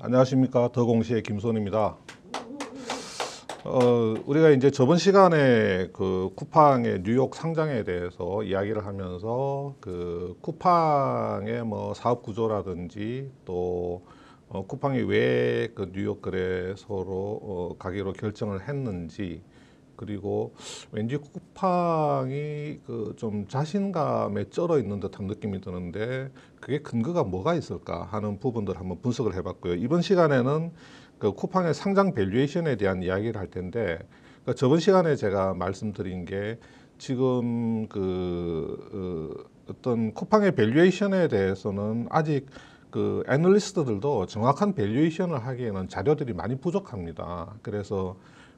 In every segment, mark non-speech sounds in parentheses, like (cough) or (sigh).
안녕하십니까 더공시의 김손입니다. 어, 우리가 이제 저번 시간에 그 쿠팡의 뉴욕 상장에 대해서 이야기를 하면서 그 쿠팡의 뭐 사업 구조라든지 또 어, 쿠팡이 왜 그 뉴욕 거래소로 어, 가기로 결정을 했는지 그리고 왠지 쿠팡이 그 좀 자신감에 쩔어 있는 듯한 느낌이 드는데 그게 근거가 뭐가 있을까 하는 부분들 을 한번 분석을 해봤고요. 이번 시간에는 그 쿠팡의 상장 밸류에이션에 대한 이야기를 할 텐데 그니까 저번 시간에 제가 말씀드린 게 지금 그 어, 어떤 쿠팡의 밸류에이션에 대해서는 아직 그 애널리스트들도 정확한 밸류에이션을 하기에는 자료들이 많이 부족합니다. 그래서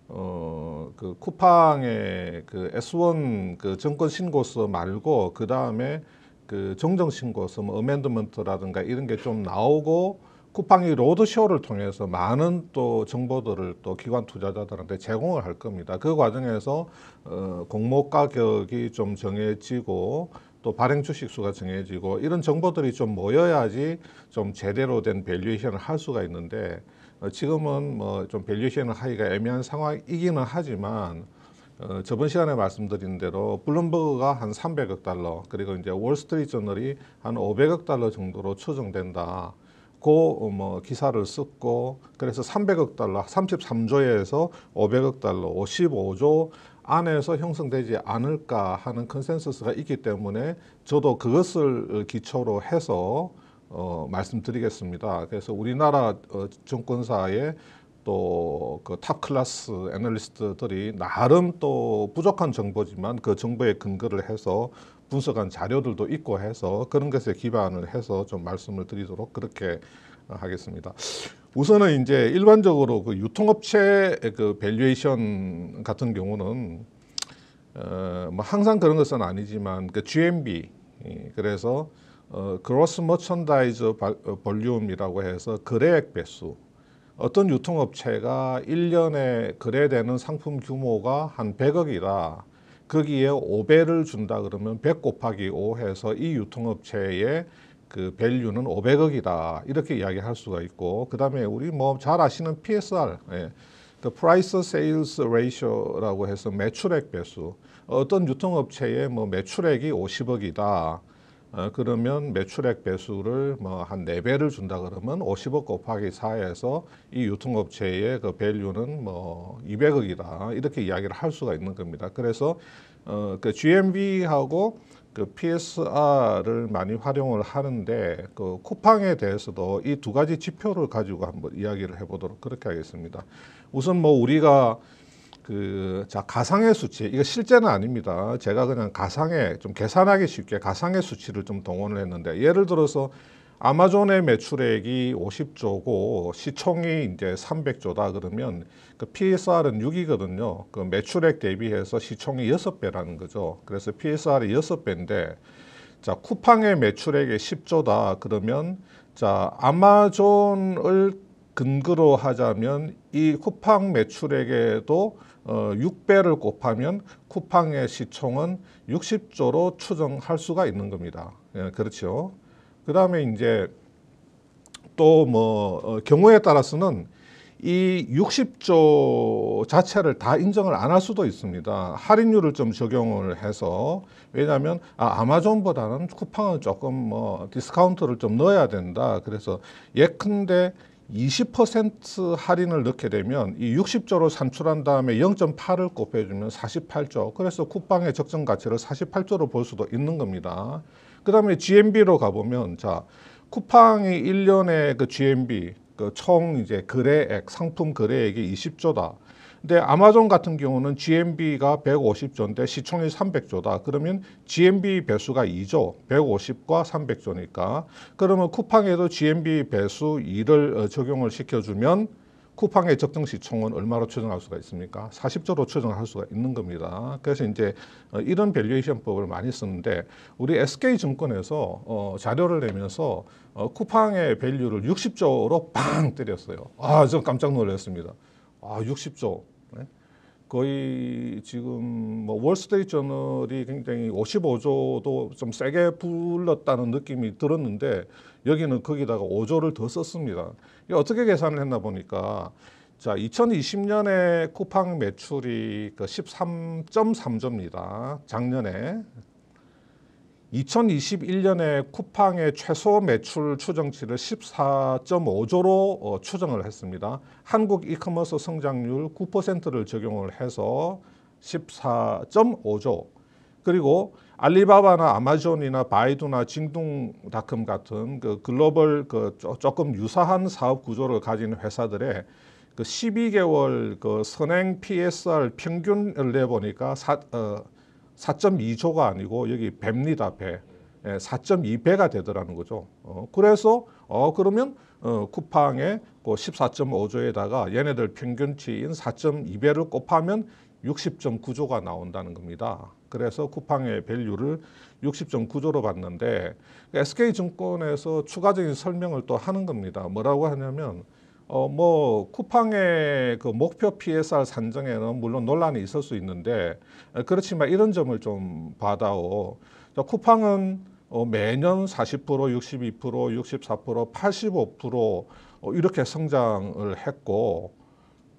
어, 그 쿠팡의 그 S1 그 정권 신고서 말고 그 다음에 그 정정 신고서 뭐 어멘드먼트라든가 이런 게 좀 나오고 쿠팡이 로드쇼를 통해서 많은 또 정보들을 또 기관 투자자들한테 제공을 할 겁니다. 그 과정에서 어, 공모 가격이 좀 정해지고 또 발행 주식 수가 정해지고 이런 정보들이 좀 모여야지 좀 제대로 된 밸류에이션을 할 수가 있는데 어, 지금은 뭐 좀 밸류시에는 하기가 애매한 상황이기는 하지만 어, 저번 시간에 말씀드린 대로 블룸버그가 한 300억 달러 그리고 이제 월스트리트 저널이 한 500억 달러 정도로 추정된다. 고뭐 어, 기사를 썼고 그래서 300억 달러, 33조에서 500억 달러, 55조 안에서 형성되지 않을까 하는 컨센서스가 있기 때문에 저도 그것을 기초로 해서 어, 말씀드리겠습니다. 그래서 우리나라 어, 증권사의 또 그 탑 클래스 애널리스트들이 나름 또 부족한 정보지만 그 정보에 근거를 해서 분석한 자료들도 있고 해서 그런 것에 기반을 해서 좀 말씀을 드리도록 그렇게 하겠습니다. 우선은 이제 일반적으로 그 유통업체 그 밸류에이션 같은 경우는 어, 뭐 항상 그런 것은 아니지만 그 GMB 예, 그래서 어, 그로스 머천다이즈 어, 볼륨이라고 해서 거래액 배수 어떤 유통업체가 1년에 거래되는 상품 규모가 한 100억이다. 거기에 5배를 준다 그러면 100 곱하기 5 해서 이 유통업체의 그 밸류는 500억이다. 이렇게 이야기할 수가 있고 그 다음에 우리 뭐 잘 아시는 PSR 예. 그 프라이스 세일스 레이쇼라고 해서 매출액 배수 어떤 유통업체의 뭐 매출액이 50억이다. 어, 그러면 매출액 배수를 뭐 한 네배를 준다 그러면 50억 곱하기 4에서 이 유통업체의 그 밸류는 뭐 200억이다. 이렇게 이야기를 할 수가 있는 겁니다. 그래서 어, 그 GMB하고 그 PSR을 많이 활용을 하는데 그 쿠팡에 대해서도 이 두 가지 지표를 가지고 한번 이야기를 해보도록 그렇게 하겠습니다. 우선 뭐 우리가 그, 자, 가상의 수치. 이거 실제는 아닙니다. 제가 그냥 가상의, 좀 계산하기 쉽게 가상의 수치를 좀 동원을 했는데, 예를 들어서 아마존의 매출액이 50조고 시총이 이제 300조다 그러면 그 PSR은 6이거든요. 그 매출액 대비해서 시총이 6배라는 거죠. 그래서 PSR이 6배인데, 자, 쿠팡의 매출액이 10조다 그러면 자, 아마존을 근거로 하자면 이 쿠팡 매출액에도 어, 6배를 곱하면 쿠팡의 시총은 60조로 추정할 수가 있는 겁니다. 예, 그렇죠. 그 다음에 이제 또뭐 어, 경우에 따라서는 이 60조 자체를 다 인정을 안 할 수도 있습니다. 할인율을 좀 적용을 해서 왜냐하면 아, 마존보다는 쿠팡은 조금 뭐 디스카운트를 좀 넣어야 된다. 그래서 예컨대 20% 할인을 넣게 되면 이 60조를 산출한 다음에 0.8을 곱해주면 48조. 그래서 쿠팡의 적정 가치를 48조로 볼 수도 있는 겁니다. 그 다음에 GMB로 가보면 자 쿠팡이 1년에 그 GMB 그 총 이제 거래액 상품 거래액이 20조다. 근데 아마존 같은 경우는 GMB가 150조인데 시총이 300조다. 그러면 GMB 배수가 2조, 150과 300조니까. 그러면 쿠팡에도 GMB 배수 2를 어, 적용을 시켜주면 쿠팡의 적정 시총은 얼마로 추정할 수가 있습니까? 40조로 추정할 수가 있는 겁니다. 그래서 이제 어, 이런 밸류에이션법을 많이 쓰는데 우리 SK증권에서 어, 자료를 내면서 어, 쿠팡의 밸류를 60조로 빵 때렸어요. 아, 저 깜짝 놀랐습니다. 아, 60조. 거의 지금 뭐 월스트리트 저널이 굉장히 55조도 좀 세게 불렀다는 느낌이 들었는데 여기는 거기다가 5조를 더 썼습니다. 이게 어떻게 계산을 했나 보니까 자 2020년에 쿠팡 매출이 그 13.3조입니다. 작년에 2021년에 쿠팡의 최소 매출 추정치를 14.5조로 어, 추정을 했습니다. 한국 이커머스 성장률 9%를 적용을 해서 14.5조 그리고 알리바바나 아마존이나 바이두나 징둥닷컴 같은 그 글로벌 그 조금 유사한 사업 구조를 가진 회사들의 그 12개월 그 선행 PSR 평균을 내보니까 사, 어, 4.2조가 아니고 여기 배입니다. 배. 4.2배가 예, 되더라는 거죠. 어, 그래서 어 그러면 어, 쿠팡의 14.5조에다가 그 얘네들 평균치인 4.2배를 곱하면 60.9조가 나온다는 겁니다. 그래서 쿠팡의 밸류를 60.9조로 봤는데 SK증권에서 추가적인 설명을 또 하는 겁니다. 뭐라고 하냐면 어, 뭐 쿠팡의 그 목표 PSR 산정에는 물론 논란이 있을 수 있는데 그렇지만 이런 점을 좀 받아오. 쿠팡은 어, 매년 40%, 62%, 64%, 85% 어, 이렇게 성장을 했고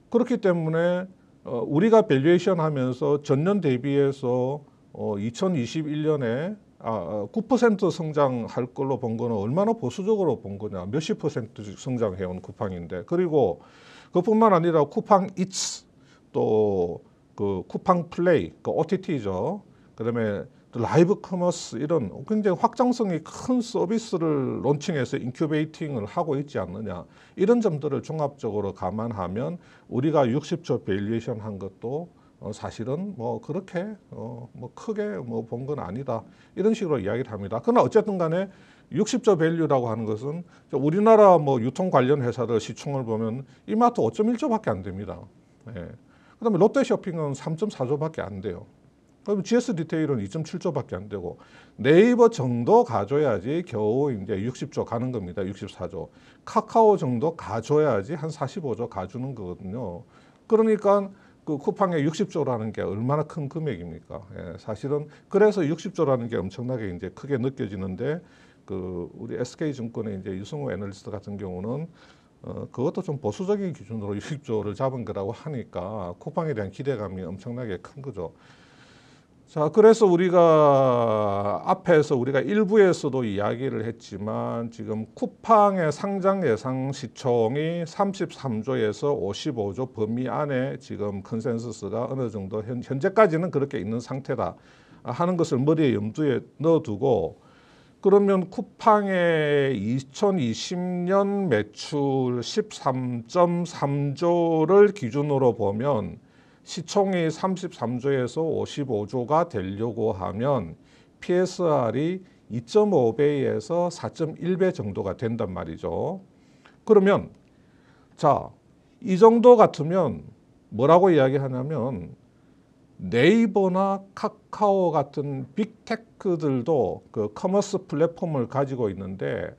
그렇기 때문에 어, 우리가 밸류에이션 하면서 전년 대비해서 어, 2021년에 아, 9% 아, 성장할 걸로 본 거는 얼마나 보수적으로 본 거냐. 몇십 퍼센트씩 성장해온 쿠팡인데. 그리고 그뿐만 아니라 쿠팡 이츠, 또그 쿠팡 플레이, 그 OTT죠. 그 다음에 라이브 커머스 이런 굉장히 확장성이 큰 서비스를 론칭해서 인큐베이팅을 하고 있지 않느냐 이런 점들을 종합적으로 감안하면 우리가 60조 밸리에이션 한 것도 어, 사실은 뭐 그렇게 어, 뭐 크게 뭐 본 건 아니다 이런 식으로 이야기를 합니다. 그러나 어쨌든 간에 60조 밸류라고 하는 것은 우리나라 뭐 유통 관련 회사들 시총을 보면 이마트 5.1조밖에 안 됩니다. 예. 그다음에 롯데쇼핑은 3.4조밖에 안 돼요. 그럼 GS 디테일은 2.7조밖에 안 되고 네이버 정도 가져야지 겨우 이제 60조 가는 겁니다. 64조. 카카오 정도 가져야지 한 45조 가주는 거거든요. 그러니까 그쿠팡에 60조라는 게 얼마나 큰 금액입니까? 예, 사실은 그래서 60조라는 게 엄청나게 이제 크게 느껴지는데 그 우리 SK증권의 이제 유승우 애널리스트 같은 경우는 어, 그것도 좀 보수적인 기준으로 60조를 (laughs) 잡은 거라고 하니까 쿠팡에 대한 기대감이 엄청나게 큰 거죠. 자, 그래서 우리가 앞에서 우리가 일부에서도 이야기를 했지만 지금 쿠팡의 상장 예상 시총이 33조에서 55조 범위 안에 지금 컨센서스가 어느 정도 현, 현재까지는 그렇게 있는 상태다 하는 것을 머리에 염두에 넣어두고 그러면 쿠팡의 2020년 매출 13.3조를 기준으로 보면 시총이 33조에서 55조가 되려고 하면 PSR이 2.5배에서 4.1배 정도가 된단 말이죠. 그러면 자, 이 정도 같으면 뭐라고 이야기하냐면 네이버나 카카오 같은 빅테크들도 그 커머스 플랫폼을 가지고 있는데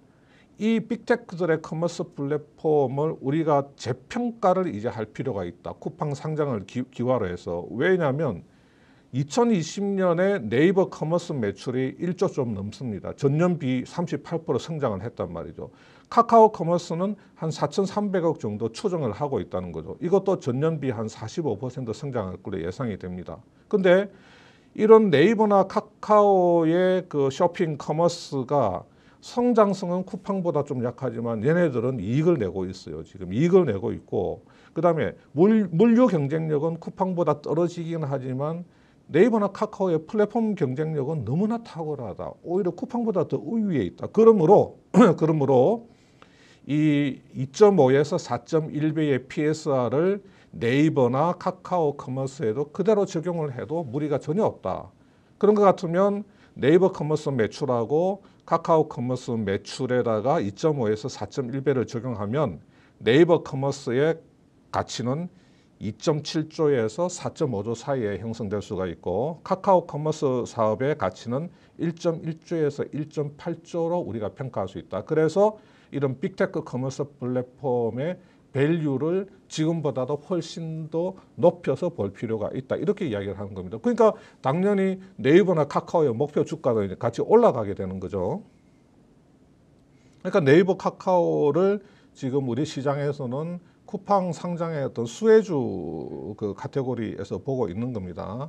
이 빅테크들의 커머스 플랫폼을 우리가 재평가를 이제 할 필요가 있다. 쿠팡 상장을 기, 기화로 해서 왜냐하면 2020년에 네이버 커머스 매출이 1조 좀 넘습니다. 전년 비38% 성장을 했단 말이죠. 카카오 커머스는 한 4,300억 정도 추정을 하고 있다는 거죠. 이것도 전년 비한 45% 성장할 걸로 예상이 됩니다. 근데 이런 네이버나 카카오의 그 쇼핑 커머스가 성장성은 쿠팡보다 좀 약하지만 얘네들은 이익을 내고 있어요. 지금 이익을 내고 있고 그다음에 물, 류 경쟁력은 쿠팡보다 떨어지긴 하지만 네이버나 카카오의 플랫폼 경쟁력은 너무나 탁월하다. 오히려 쿠팡보다 더 우위에 있다. 그러므로 (clears throat) 그러므로 이 2.5에서 4.1배의 PSR을 네이버나 카카오 커머스에도 그대로 적용을 해도 무리가 전혀 없다. 그런 것 같으면 네이버 커머스 매출하고 카카오 커머스 매출에다가 2.5에서 4.1배를 적용하면 네이버 커머스의 가치는 2.7조에서 4.5조 사이에 형성될 수가 있고 카카오 커머스 사업의 가치는 1.1조에서 1.8조로 우리가 평가할 수 있다. 그래서 이런 빅테크 커머스 플랫폼의 밸류를 지금보다도 훨씬 더 높여서 볼 필요가 있다. 이렇게 이야기를 하는 겁니다. 그러니까 당연히 네이버나 카카오의 목표 주가도 같이 올라가게 되는 거죠. 그러니까 네이버 카카오를 지금 우리 시장에서는 쿠팡 상장의 어떤 수혜주 그 카테고리에서 보고 있는 겁니다.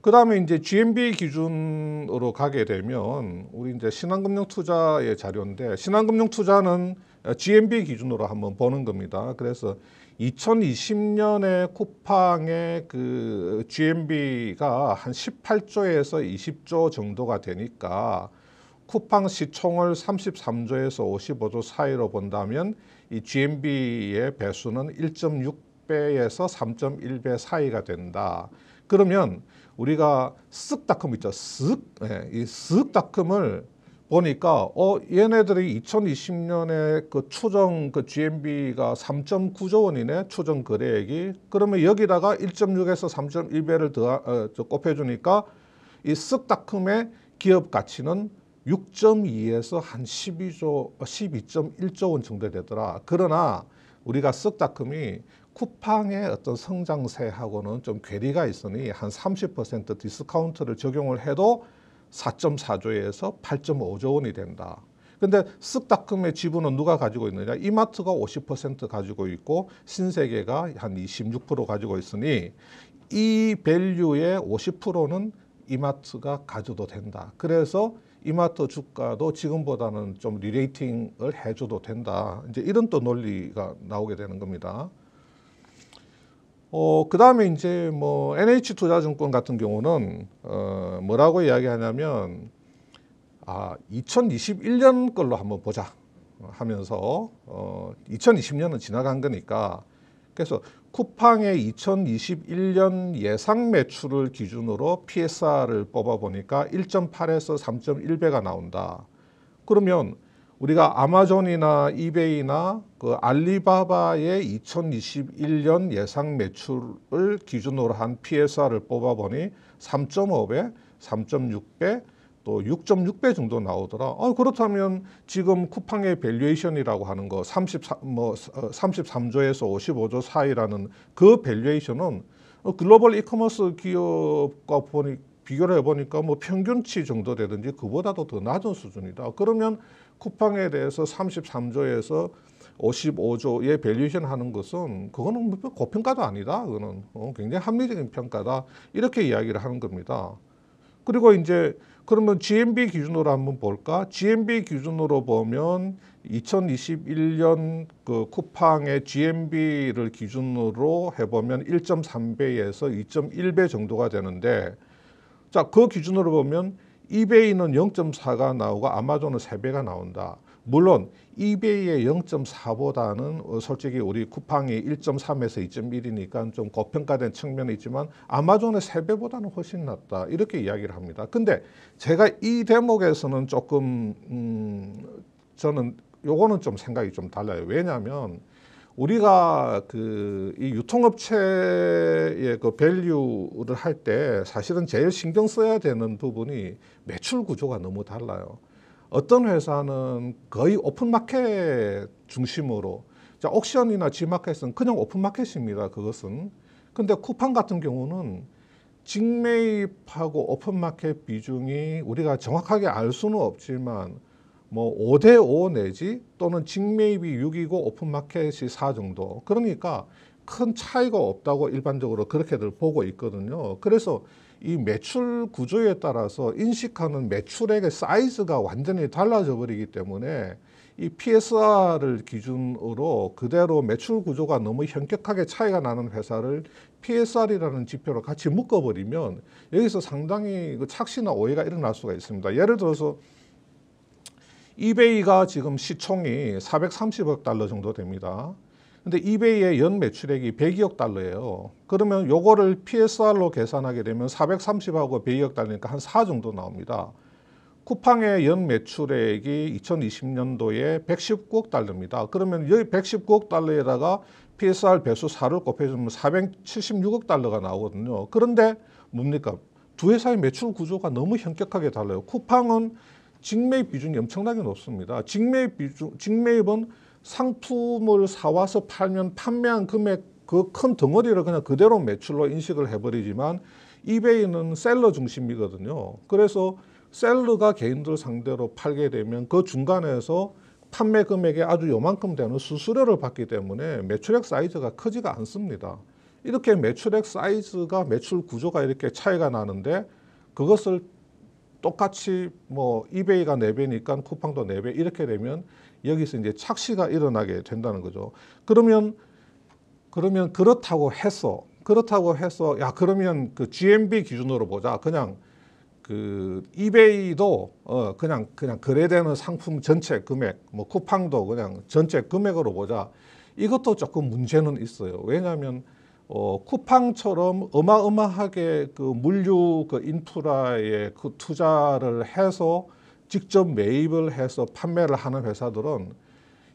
그 다음에 이제 GMB 기준으로 가게 되면 우리 이제 신한금융투자의 자료인데 신한금융투자는 GMB 기준으로 한번 보는 겁니다. 그래서 2020년에 쿠팡의 그 GMB가 한 18조에서 20조 정도가 되니까 쿠팡 시총을 33조에서 55조 사이로 본다면 이 GMB의 배수는 1.6배에서 3.1배 사이가 된다. 그러면 우리가 쓱닷컴 있죠. 쓱, 네, 이 쓱닷컴을 보니까 어 얘네들이 2020년에 그 추정 그 GMB가 3.9조 원이네 추정 거래액이 그러면 여기다가 1.6에서 3.1배를 더 어, 곱해주니까 이쓱닷컴의 기업 가치는 6.2에서 한 12조 12.1조 어, 원 정도 되더라 그러나 우리가 쓱닷컴이 쿠팡의 어떤 성장세하고는 좀 괴리가 있으니 한 30% 디스카운트를 적용을 해도 4.4조에서 8.5조 원이 된다. 근데 쓱닷컴의 지분은 누가 가지고 있느냐? 이마트가 50% 가지고 있고 신세계가 한 26% 가지고 있으니 이 밸류의 50%는 이마트가 가져도 된다. 그래서 이마트 주가도 지금보다는 좀 리레이팅을 해줘도 된다. 이제 이런 또 논리가 나오게 되는 겁니다. 어, 그 다음에 이제 뭐 NH투자증권 같은 경우는 어, 뭐라고 이야기하냐면 아, 2021년 걸로 한번 보자 하면서 어, 2020년은 지나간 거니까 그래서 쿠팡의 2021년 예상 매출을 기준으로 PSR을 뽑아보니까 1.8에서 3.1배가 나온다. 그러면 우리가 아마존이나 이베이나 그 알리바바의 2021년 예상 매출을 기준으로 한 PSR을 뽑아보니 3.5배, 3.6배, 또 6.6배 정도 나오더라. 아, 그렇다면 지금 쿠팡의 밸류에이션이라고 하는 거 33, 뭐, 33조에서 어, 55조 사이라는 그 밸류에이션은 어, 글로벌 이커머스 기업과 보니 비교를 해보니까 뭐 평균치 정도 되든지 그보다도 더 낮은 수준이다. 그러면 쿠팡에 대해서 33조에서 55조의 밸류이션 하는 것은 그거는 뭐 고평가도 아니다. 그거는 어, 굉장히 합리적인 평가다. 이렇게 이야기를 하는 겁니다. 그리고 이제 그러면 GMB 기준으로 한번 볼까? GMB 기준으로 보면 2021년 그 쿠팡의 GMB를 기준으로 해보면 1.3배에서 2.1배 정도가 되는데 자, 그 기준으로 보면 이베이는 0.4가 나오고 아마존은 3배가 나온다. 물론 이베이의 0.4보다는 어, 솔직히 우리 쿠팡이 1.3에서 2.1이니까 좀 고평가된 측면이 있지만 아마존의 3배보다는 훨씬 낫다 이렇게 이야기를 합니다. 근데 제가 이 대목에서는 조금 음 저는 요거는 좀 생각이 좀 달라요. 왜냐하면 우리가 그 이 유통업체의 그 밸류를 할 때 사실은 제일 신경 써야 되는 부분이 매출 구조가 너무 달라요. 어떤 회사는 거의 오픈마켓 중심으로 자, 옥션이나 지마켓은 그냥 오픈마켓입니다. 그것은. 근데 쿠팡 같은 경우는 직매입하고 오픈마켓 비중이 우리가 정확하게 알 수는 없지만 뭐 5대 5 내지 또는 직매입이 6이고 오픈마켓이 4 정도. 그러니까 큰 차이가 없다고 일반적으로 그렇게들 보고 있거든요. 그래서 이 매출 구조에 따라서 인식하는 매출액의 사이즈가 완전히 달라져 버리기 때문에 이 PSR을 기준으로 그대로 매출 구조가 너무 현격하게 차이가 나는 회사를 PSR이라는 지표로 같이 묶어버리면 여기서 상당히 그 착시나 오해가 일어날 수가 있습니다. 예를 들어서 이베이가 지금 시총이 430억 달러 정도 됩니다. 근데 이베이의 연 매출액이 102억 달러예요. 그러면 요거를 PSR로 계산하게 되면 430하고 102억 달러니까 한 4 정도 나옵니다. 쿠팡의 연 매출액이 2020년도에 119억 달러입니다. 그러면 여기 119억 달러에다가 PSR 배수 4를 곱해주면 476억 달러가 나오거든요. 그런데 뭡니까? 두 회사의 매출 구조가 너무 현격하게 달라요. 쿠팡은 직매입 비중이 엄청나게 높습니다. 직매입 비중, 직매입은 상품을 사와서 팔면 판매한 금액 그 큰 덩어리를 그냥 그대로 매출로 인식을 해버리지만 이베이는 셀러 중심이거든요. 그래서 셀러가 개인들 상대로 팔게 되면 그 중간에서 판매 금액에 아주 요만큼 되는 수수료를 받기 때문에 매출액 사이즈가 크지가 않습니다. 이렇게 매출액 사이즈가 매출 구조가 이렇게 차이가 나는데 그것을 똑같이 뭐 이베이가 네배니까 쿠팡도 네배 이렇게 되면 여기서 이제 착시가 일어나게 된다는 거죠. 그러면 그러면 그렇다고 해서 그렇다고 해서 야 그러면 그 GMB 기준으로 보자. 그냥 그 이베이도 어 그냥 그냥 거래되는 상품 전체 금액 뭐 쿠팡도 그냥 전체 금액으로 보자. 이것도 조금 문제는 있어요. 왜냐하면 어, 쿠팡처럼 어마어마하게 그 물류 그 인프라에 그 투자를 해서 직접 매입을 해서 판매를 하는 회사들은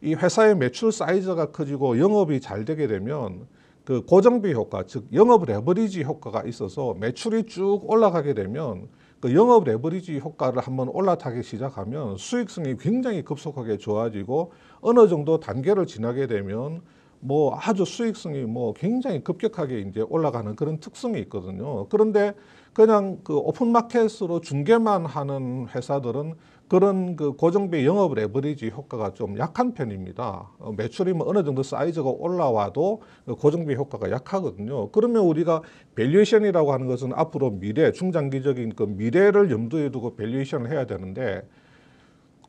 이 회사의 매출 사이즈가 커지고 영업이 잘 되게 되면 그 고정비 효과, 즉 영업 레버리지 효과가 있어서 매출이 쭉 올라가게 되면 그 영업 레버리지 효과를 한번 올라타기 시작하면 수익성이 굉장히 급속하게 좋아지고 어느 정도 단계를 지나게 되면 뭐 아주 수익성이 뭐 굉장히 급격하게 이제 올라가는 그런 특성이 있거든요. 그런데 그냥 그 오픈마켓으로 중개만 하는 회사들은 그런 그 고정비 영업 레버리지 효과가 좀 약한 편입니다. 어, 매출이 뭐 어느 정도 사이즈가 올라와도 그 고정비 효과가 약하거든요. 그러면 우리가 밸류에이션이라고 하는 것은 앞으로 미래, 중장기적인 그 미래를 염두에 두고 밸류에이션을 해야 되는데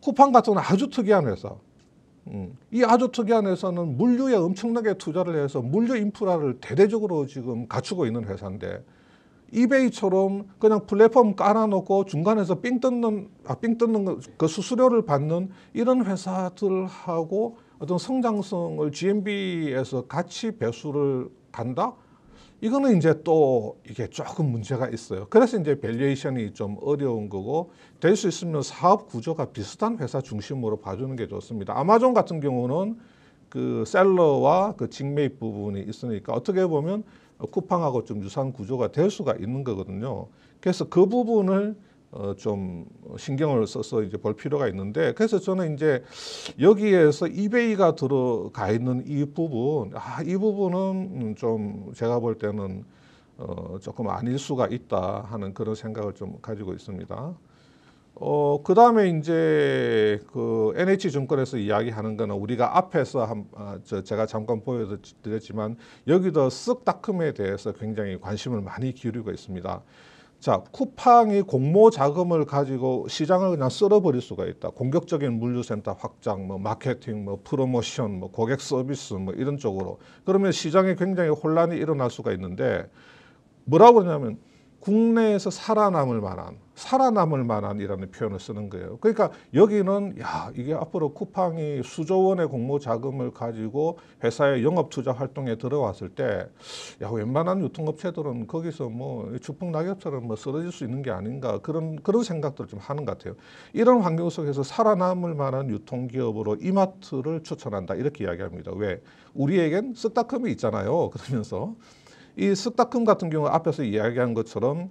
쿠팡 같은 아주 특이한 회사. 음. 이 아주 특이한 회사는 물류에 엄청나게 투자를 해서 물류 인프라를 대대적으로 지금 갖추고 있는 회사인데 이베이처럼 그냥 플랫폼 깔아놓고 중간에서 삥 뜯는 아, 삥 뜯는 그 수수료를 받는 이런 회사들하고 어떤 성장성을 GMB에서 같이 배수를 간다? 이거는 이제 또 이게 조금 문제가 있어요. 그래서 이제 밸류에이션이 좀 어려운 거고 될 수 있으면 사업 구조가 비슷한 회사 중심으로 봐주는 게 좋습니다. 아마존 같은 경우는 그 셀러와 그 직매입 부분이 있으니까 어떻게 보면 쿠팡하고 좀 유사한 구조가 될 수가 있는 거거든요. 그래서 그 부분을 어, 좀 신경을 써서 이제 볼 필요가 있는데 그래서 저는 이제 여기에서 이베이가 들어가 있는 이 부분 아, 이 부분은 좀 제가 볼 때는 어, 조금 아닐 수가 있다 하는 그런 생각을 좀 가지고 있습니다. 어, 그 다음에 이제 그 NH증권에서 이야기하는 거는 우리가 앞에서 한, 아, 저 제가 잠깐 보여드렸지만 여기도 쓱 닦음에 대해서 굉장히 관심을 많이 기울이고 있습니다. 자, 쿠팡이 공모 자금을 가지고 시장을 그냥 쓸어버릴 수가 있다. 공격적인 물류센터 확장, 뭐 마케팅, 뭐 프로모션, 뭐 고객 서비스, 뭐 이런 쪽으로. 그러면 시장에 굉장히 혼란이 일어날 수가 있는데 뭐라고 그러냐면 국내에서 살아남을 만한 살아남을 만한이라는 표현을 쓰는 거예요. 그러니까 여기는 야 이게 앞으로 쿠팡이 수조 원의 공모 자금을 가지고 회사의 영업 투자 활동에 들어왔을 때야 웬만한 유통업체들은 거기서 뭐 주풍 낙엽처럼 뭐 쓰러질 수 있는 게 아닌가 그런 그런 생각들을 좀 하는 것 같아요. 이런 환경 속에서 살아남을 만한 유통기업으로 이마트를 추천한다 이렇게 이야기합니다. 왜 우리에겐 쓰다컴이 있잖아요. 그러면서 이 쓱다큼 같은 경우 앞에서 이야기한 것처럼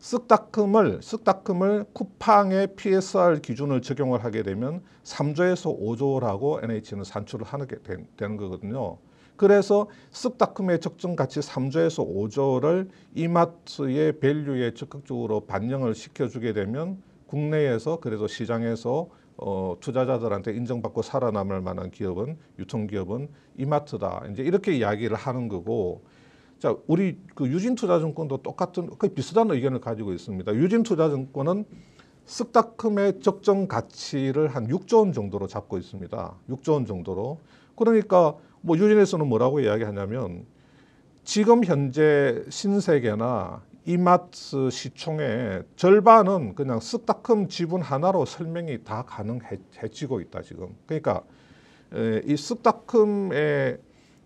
쓱다큼을 쓱다큼을 쿠팡의 PSR 기준을 적용을 하게 되면 3조에서 5조라고 NH는 산출을 하게 되는 거거든요. 그래서 쓱다큼의 적정 가치 3조에서 5조를 이마트의 밸류에 적극적으로 반영을 시켜주게 되면 국내에서 그래도 시장에서 어, 투자자들한테 인정받고 살아남을 만한 기업은 유통기업은 이마트다. 이제 이렇게 이야기를 하는 거고 자, 우리 그 유진투자증권도 똑같은 거의 비슷한 의견을 가지고 있습니다. 유진투자증권은 쓱다큼의 적정 가치를 한 6조 원 정도로 잡고 있습니다. 6조 원 정도로. 그러니까 뭐 유진에서는 뭐라고 이야기하냐면 지금 현재 신세계나 이마트 시총의 절반은 그냥 쓱다큼 지분 하나로 설명이 다 가능해지고 있다 지금. 그러니까 이 쓱다큼의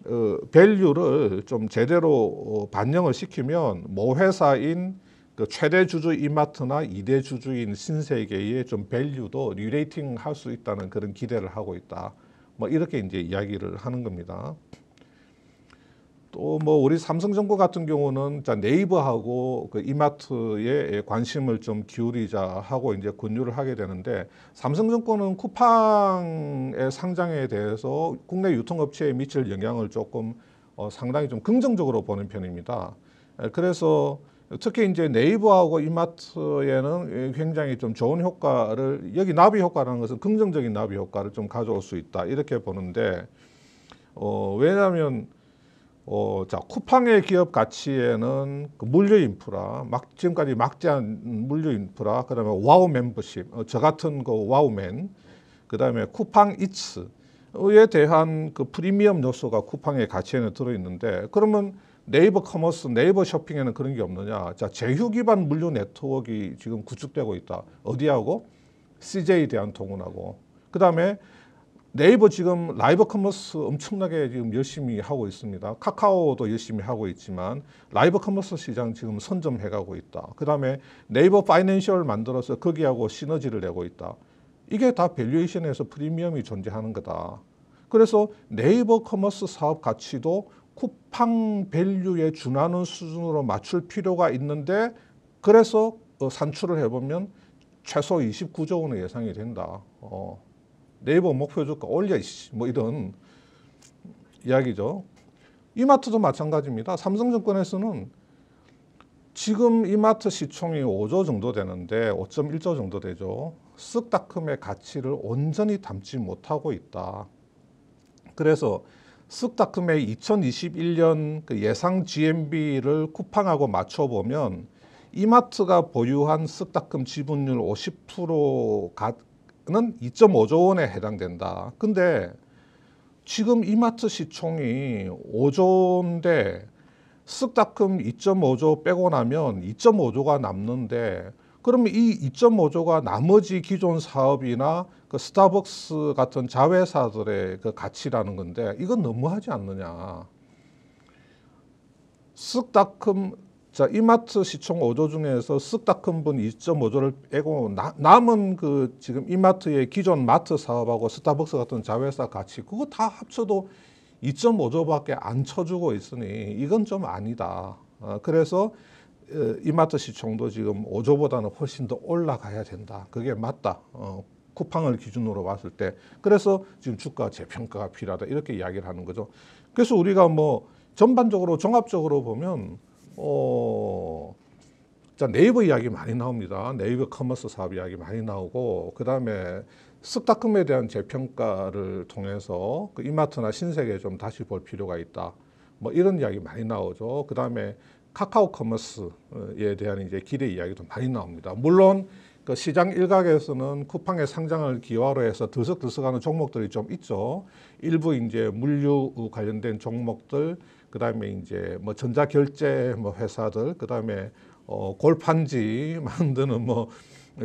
어, 밸류를 좀 제대로 어, 반영을 시키면 모 회사인 그 최대 주주 이마트나 이대 주주인 신세계의 좀 밸류도 리레이팅 할 수 있다는 그런 기대를 하고 있다. 뭐 이렇게 이제 이야기를 하는 겁니다. 또뭐 우리 삼성정부 같은 경우는 자 네이버하고 그 이마트에 관심을 좀 기울이자 하고 이제 권유를 하게 되는데 삼성증권은 쿠팡의 상장에 대해서 국내 유통업체에 미칠 영향을 조금 어 상당히 좀 긍정적으로 보는 편입니다. 그래서 특히 이제 네이버하고 이마트에는 굉장히 좀 좋은 효과를 여기 나비 효과라는 것은 긍정적인 나비 효과를 좀 가져올 수 있다 이렇게 보는데 어 왜냐하면 어, 자, 쿠팡의 기업 가치에는 그 물류 인프라, 막, 지금까지 막대한 물류 인프라, 그 다음에 와우 멤버십, 어, 저 같은 그 와우맨, 그 다음에 쿠팡 이츠에 대한 그 프리미엄 요소가 쿠팡의 가치에는 들어있는데, 그러면 네이버 커머스, 네이버 쇼핑에는 그런 게 없느냐. 자, 제휴 기반 물류 네트워크가 지금 구축되고 있다. 어디하고? CJ 대한통운하고. 그 다음에 네이버 지금 라이브 커머스 엄청나게 지금 열심히 하고 있습니다. 카카오도 열심히 하고 있지만 라이브 커머스 시장 지금 선점해가고 있다. 그 다음에 네이버 파이낸셜 만들어서 거기하고 시너지를 내고 있다. 이게 다 밸류에이션에서 프리미엄이 존재하는 거다. 그래서 네이버 커머스 사업 가치도 쿠팡 밸류에 준하는 수준으로 맞출 필요가 있는데 그래서 어, 산출을 해보면 최소 29조 원의 예상이 된다. 어. 네이버 목표 주가 올려 뭐 이런 이야기죠. 이마트도 마찬가지입니다. 삼성증권에서는 지금 이마트 시총이 5조 정도 되는데 5.1조 정도 되죠. 쓱닷컴의 가치를 온전히 담지 못하고 있다. 그래서 쓱닷컴의 2021년 그 예상 GMB를 쿠팡하고 맞춰보면 이마트가 보유한 쓱닷컴 지분율 50% 가, 는 2.5조 원에 해당된다. 근데 지금 이마트 시총이 5조 인데 쓱다금 2.5조 빼고 나면 2.5조가 남는데 그러면 이 2.5조가 나머지 기존 사업이나 그 스타벅스 같은 자회사들의 그 가치라는 건데 이건 너무하지 않느냐. 쓱다금 자, 이마트 시총 5조 중에서 쓱다 큰 분 2.5조를 빼고 나, 남은 그 지금 이마트의 기존 마트 사업하고 스타벅스 같은 자회사 가치 그거 다 합쳐도 2.5조밖에 안 쳐주고 있으니 이건 좀 아니다. 어, 그래서 어, 이마트 시총도 지금 5조보다는 훨씬 더 올라가야 된다. 그게 맞다. 어, 쿠팡을 기준으로 봤을 때. 그래서 지금 주가 재평가가 필요하다. 이렇게 이야기를 하는 거죠. 그래서 우리가 뭐 전반적으로 종합적으로 보면 어, 자, 네이버 이야기 많이 나옵니다. 네이버 커머스 사업 이야기 많이 나오고, 그 다음에 스타컴에 대한 재평가를 통해서 그 이마트나 신세계 좀 다시 볼 필요가 있다. 뭐 이런 이야기 많이 나오죠. 그 다음에 카카오 커머스에 대한 이제 기대 이야기도 많이 나옵니다. 물론 그 시장 일각에서는 쿠팡의 상장을 기화로 해서 들썩들썩하는 종목들이 좀 있죠. 일부 이제 물류 관련된 종목들 그다음에 이제 뭐 전자 결제 뭐 회사들 그다음에 어 골판지 (laughs) 만드는 뭐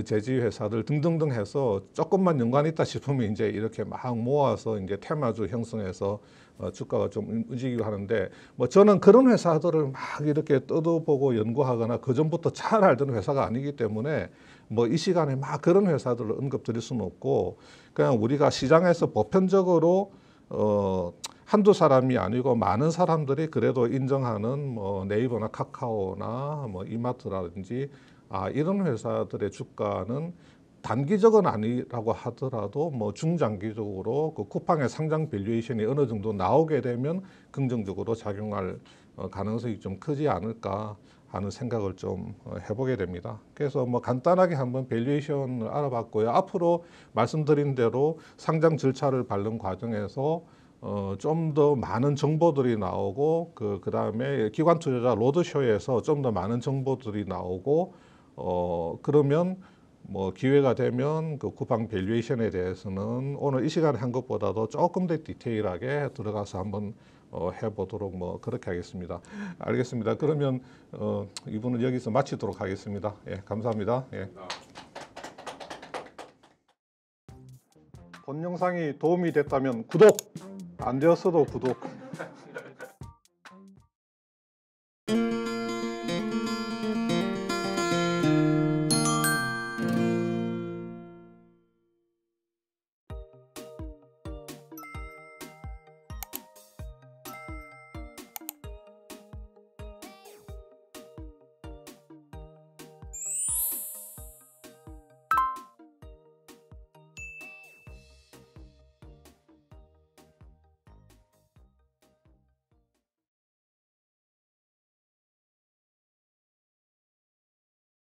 제지 회사들 등등등 해서 조금만 연관이 있다 싶으면 이제 이렇게 막 모아서 이제 테마주 형성해서 어, 주가가 좀 음, 움직이고 하는데 뭐 저는 그런 회사들을 막 이렇게 뜯어보고 연구하거나 그 전부터 잘 알던 회사가 아니기 때문에 뭐 이 시간에 막 그런 회사들을 언급드릴 수는 없고 그냥 우리가 시장에서 보편적으로 어 한두 사람이 아니고 많은 사람들이 그래도 인정하는 뭐 네이버나 카카오나 뭐 이마트라든지 아 이런 회사들의 주가는 단기적은 아니라고 하더라도 뭐 중장기적으로 그 쿠팡의 상장 밸류에이션이 어느 정도 나오게 되면 긍정적으로 작용할 어, 가능성이 좀 크지 않을까 하는 생각을 좀 어, 해보게 됩니다. 그래서 뭐 간단하게 한번 밸류에이션을 알아봤고요. 앞으로 말씀드린 대로 상장 절차를 밟는 과정에서 어, 좀 더 많은 정보들이 나오고 그 그다음에 기관 투자자 로드쇼에서 좀 더 많은 정보들이 나오고 어, 그러면 뭐 기회가 되면 그 쿠팡 밸류에이션에 대해서는 오늘 이 시간에 한 것보다도 조금 더 디테일하게 들어가서 한번 어, 해보도록 뭐 그렇게 하겠습니다. 알겠습니다. 그러면 어, 이분은 여기서 마치도록 하겠습니다. 예, 감사합니다. 예. 본 영상이 도움이 됐다면 구독! 안 되었어도 구독